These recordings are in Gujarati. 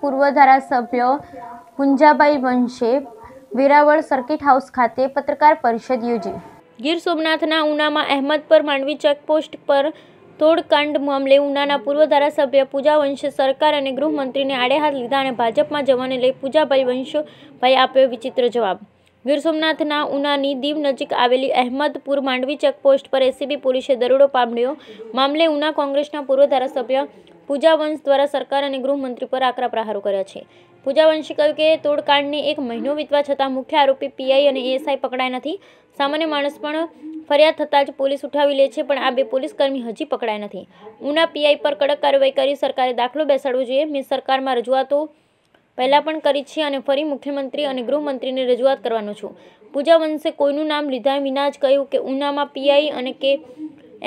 પૂર્વ ધારાસભ્ય પુંજાભાઈ વંશે વેરાવળ સર્કિટ હાઉસ ખાતે પત્રકાર પરિષદ યોજી ગીર સોમનાથના ઉનામાં અહેમદ માંડવી ચેકપોસ્ટ પર તોડકાંડ મામલે ઉનાના પૂર્વ ધારાસભ્ય પૂજા વંશે સરકાર અને ગૃહમંત્રીને આડે હાથ લીધા અને ભાજપમાં જવાને લઈ પૂજાભાઈ વંશોભાઈ આપ્યો વિચિત્ર જવાબ ગીર સોમનાથના ઉનાની દીવ નજીક આવેલી અહેમદપુર માંડવી ચેકપોસ્ટ પર એસીબી પોલીસે દરોડો પાડ્યો મામલે ઉના કોંગ્રેસના પૂર્વ ધારાસભ્ય પૂજા વંશ દ્વારા સરકાર અને ગૃહમંત્રી પર આકરા પ્રહારો કર્યા છે પૂજા વંશે કહ્યું કે તોડકાંડને એક મહિનો વીતવા છતાં મુખ્ય આરોપી પીઆઈ અને એએસઆઈ પકડાયા નથી સામાન્ય માણસ પણ ફરિયાદ થતાં જ પોલીસ ઉઠાવી લે છે પણ આ બે પોલીસકર્મી હજી પકડાયા નથી ઉના પીઆઈ પર કડક કાર્યવાહી કરી સરકારે દાખલો બેસાડવો જોઈએ મેં સરકારમાં રજૂઆતો પહેલાં પણ કરી છે અને ફરી મુખ્યમંત્રી અને ગૃહમંત્રીને રજૂઆત કરવાનો છું પૂજા વંશે કોઈનું નામ લીધા વિના જ કહ્યું કે ઉનામાં પીઆઈ અને કે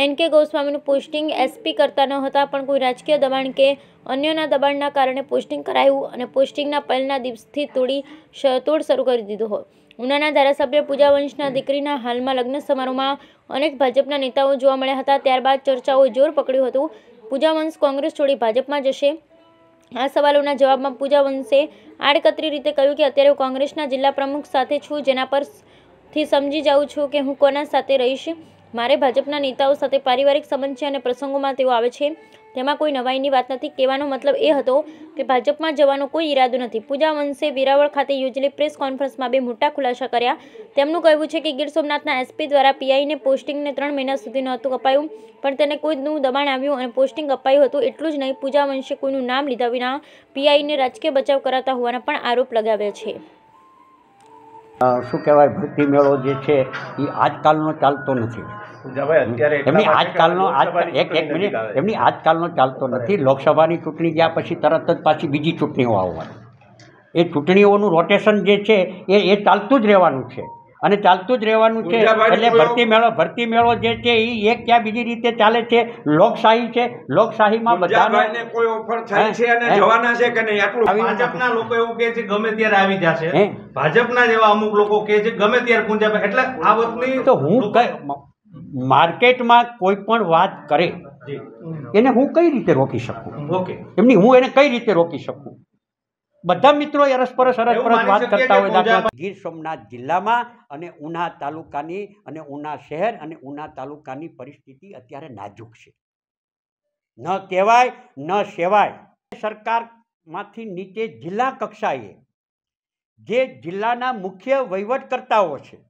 એન કે ગોસ્વામીનું પોસ્ટિંગ એસપી કરતા ન હતા પણ કોઈ રાજકીય દબાણ કે અન્યના દબાણના કારણે પોસ્ટિંગ કરાયું અને પોસ્ટિંગના પહેલના દિવસથી તોડી તોડ શરૂ કરી દીધો હોય ઉનાના ધારાસભ્ય પૂજા વંશના દીકરીના હાલમાં લગ્ન સમારોહમાં અનેક ભાજપના નેતાઓ જોવા મળ્યા હતા ત્યારબાદ ચર્ચાઓએ જોર પકડ્યું હતું પૂજા વંશ કોંગ્રેસ છોડી ભાજપમાં જશે આ સવાલોના જવાબમાં પૂજા વંશે આડકતરી રીતે કહ્યું કે અત્યારે હું કોંગ્રેસના જિલ્લા પ્રમુખ સાથે છું જેના પરથી સમજી જાઉં છું કે હું કોના સાથે રહીશ મારે ભાજપના નેતાઓ સાથે પારિવારિક સંબંધ છે અને પ્રસંગોમાં તેઓ આવે છે તેમાં કોઈ નવાઈની વાત નથી કહેવાનો મતલબ એ હતો કે ભાજપમાં જવાનો કોઈ ઈરાદો નથી પૂજા વંશે વેરાવળ ખાતે યોજેલી પ્રેસ કોન્ફરન્સમાં બે મોટા ખુલાસા કર્યા તેમનું કહેવું છે કે ગીર સોમનાથના એસપી દ્વારા પીઆઈને પોસ્ટિંગને ત્રણ મહિના સુધી નહોતું અપાયું પણ તેને કોઈનું દબાણ આવ્યું અને પોસ્ટિંગ અપાયું હતું એટલું જ નહીં પૂજા વંશે કોઈનું નામ લીધા વિના પીઆઈને રાજકીય બચાવ કરાતા હોવાના પણ આરોપ લગાવ્યા છે શું કહેવાય ભરતી મેળો જે છે એ આજકાલનો ચાલતો નથી એમની આજકાલનો એક એક મિનિટ એમની આજકાલનો ચાલતો નથી લોકસભાની ચૂંટણી ગયા પછી તરત જ પાછી બીજી ચૂંટણીઓ આવવાની એ ચૂંટણીઓનું રોટેશન જે છે એ એ ચાલતું જ રહેવાનું છે અને ચાલતું જ રહેવાનું છે એટલે ભરતી મેળો ભરતી મેળો જે છે એ એક ક્યાં બીજી રીતે ચાલે છે લોકશાહી છે લોકશાહીમાં બધાને કોઈ ઓફર થાય છે અને જવાના છે કે નહીં આટલું ભાજપના લોકો એવું કે છે ગમે ત્યારે આવી જશે ભાજપના જેવા અમુક લોકો કહે છે ગમે ત્યારે પૂંજાભાઈ એટલે આ વખતની તો હું માર્કેટમાં કોઈ પણ વાત કરે એને હું કઈ રીતે રોકી શકું ઓકે એમની હું એને કઈ રીતે રોકી શકું બધા મિત્રો અરસપરસ અરસપરસ વાત કરતા હોય ગીર સોમનાથ જિલ્લામાં અને ઉના તાલુકાની અને ઉના શહેર અને ઉના તાલુકાની પરિસ્થિતિ અત્યારે નાજુક છે ન કહેવાય ન સેવાય સરકારમાંથી નીચે જિલ્લા કક્ષાએ જે જિલ્લાના મુખ્ય વહીવટકર્તાઓ છે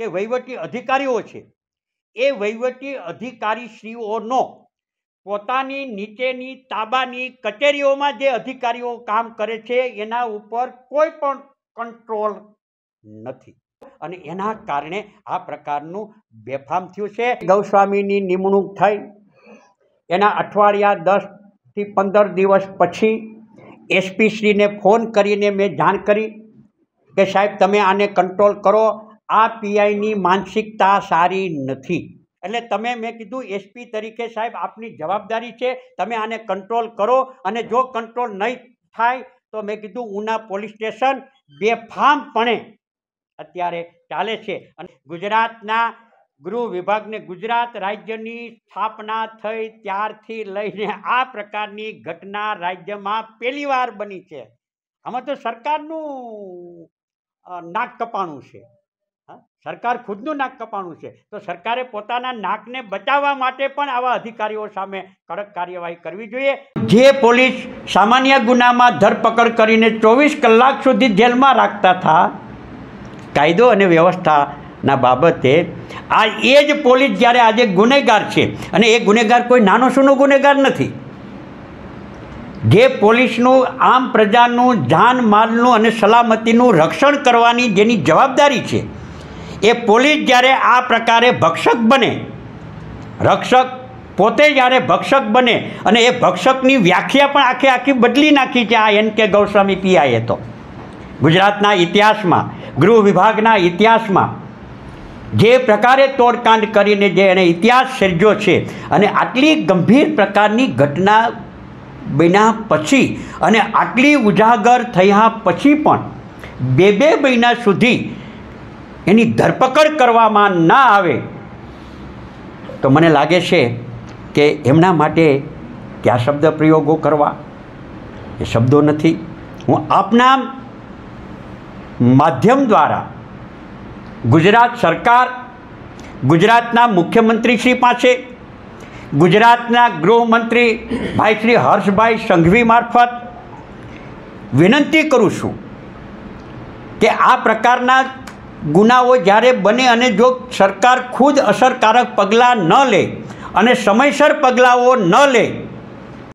કે વહીવટી અધિકારીઓ છે એ વહીવટી અધિકારીશ્રીઓનો પોતાની નીચેની તાબાની કચેરીઓમાં જે અધિકારીઓ કામ કરે છે એના ઉપર કોઈ પણ કંટ્રોલ નથી અને એના કારણે આ પ્રકારનું બેફામ થયું છે ગૌસ્વામીની નિમણૂક થઈ એના અઠવાડિયા દસથી પંદર દિવસ પછી એસપીશ્રીને ફોન કરીને મેં જાણ કરી કે સાહેબ તમે આને કંટ્રોલ કરો આ પીઆઈની માનસિકતા સારી નથી એટલે તમે મેં કીધું એસપી તરીકે સાહેબ આપની જવાબદારી છે તમે આને કંટ્રોલ કરો અને જો કંટ્રોલ નહીં થાય તો મેં કીધું ઉના પોલીસ સ્ટેશન બેફામપણે અત્યારે ચાલે છે અને ગુજરાતના ગૃહ વિભાગને ગુજરાત રાજ્યની સ્થાપના થઈ ત્યારથી લઈને આ પ્રકારની ઘટના રાજ્યમાં પહેલીવાર બની છે આમાં તો સરકારનું નાક કપાણું છે સરકાર ખુદનું નાક કપાણું છે તો સરકારે પોતાના નાકને બચાવવા માટે પણ આવા અધિકારીઓ સામે કડક કાર્યવાહી કરવી જોઈએ જે પોલીસ સામાન્ય ગુનામાં ધરપકડ કરીને ચોવીસ કલાક સુધી જેલમાં રાખતા હતા કાયદો અને વ્યવસ્થાના બાબતે આ એ જ પોલીસ જ્યારે આજે ગુનેગાર છે અને એ ગુનેગાર કોઈ નાનો સૂનો ગુનેગાર નથી જે પોલીસનું આમ પ્રજાનું જાન માલનું અને સલામતીનું રક્ષણ કરવાની જેની જવાબદારી છે એ પોલીસ જ્યારે આ પ્રકારે ભક્ષક બને રક્ષક પોતે જ્યારે ભક્ષક બને અને એ ભક્ષકની વ્યાખ્યા પણ આખી આખી બદલી નાખી છે આ એન કે ગૌસ્વામી પીઆઈએ તો ગુજરાતના ઇતિહાસમાં ગૃહ વિભાગના ઇતિહાસમાં જે પ્રકારે તોડકાંડ કરીને જે એણે ઇતિહાસ સર્જ્યો છે અને આટલી ગંભીર પ્રકારની ઘટના બન્યા પછી અને આટલી ઉજાગર થયા પછી પણ બે બે મહિના સુધી એની ધરપકડ કરવામાં ના આવે તો મને લાગે છે કે એમના માટે કયા શબ્દ પ્રયોગો કરવા એ શબ્દો નથી હું આપના માધ્યમ દ્વારા ગુજરાત સરકાર ગુજરાતના મુખ્યમંત્રી શ્રી પાસે ગુજરાતના ગૃહમંત્રી ભાઈ શ્રી હર્ષભાઈ સંઘવી મારફત વિનંતી કરું છું કે આ પ્રકારના ગુનાઓ જ્યારે બને અને જો સરકાર ખુદ અસરકારક પગલાં ન લે અને સમયસર પગલાંઓ ન લે